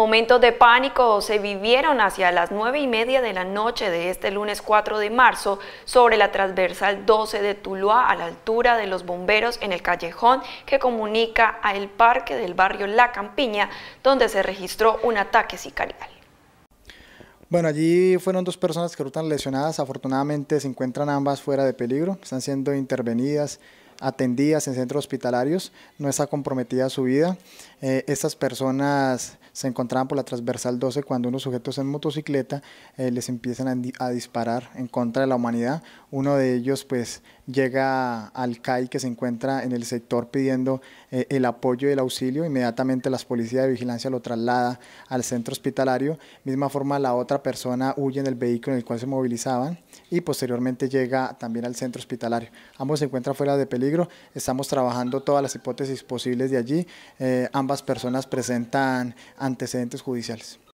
Momentos de pánico se vivieron hacia las 9 y media de la noche de este lunes 4 de marzo sobre la transversal 12 de Tuluá a la altura de los bomberos en el callejón que comunica a el parque del barrio La Campiña donde se registró un ataque sicarial. Bueno, allí fueron dos personas que resultan lesionadas. Afortunadamente se encuentran ambas fuera de peligro. Están siendo intervenidas atendidas en centros hospitalarios, no está comprometida su vida. Eh, estas personas se encontraban por la transversal 12 cuando unos sujetos en motocicleta eh, les empiezan a, disparar en contra de la humanidad. Uno de ellos pues llega al CAI que se encuentra en el sector pidiendo eh, el apoyo y el auxilio. Inmediatamente las policías de vigilancia lo traslada al centro hospitalario. Misma forma la otra persona huye en el vehículo en el cual se movilizaban y posteriormente llega también al centro hospitalario. Ambos se encuentran fuera de peligro Estamos trabajando todas las hipótesis posibles de allí. Eh, ambas personas presentan antecedentes judiciales.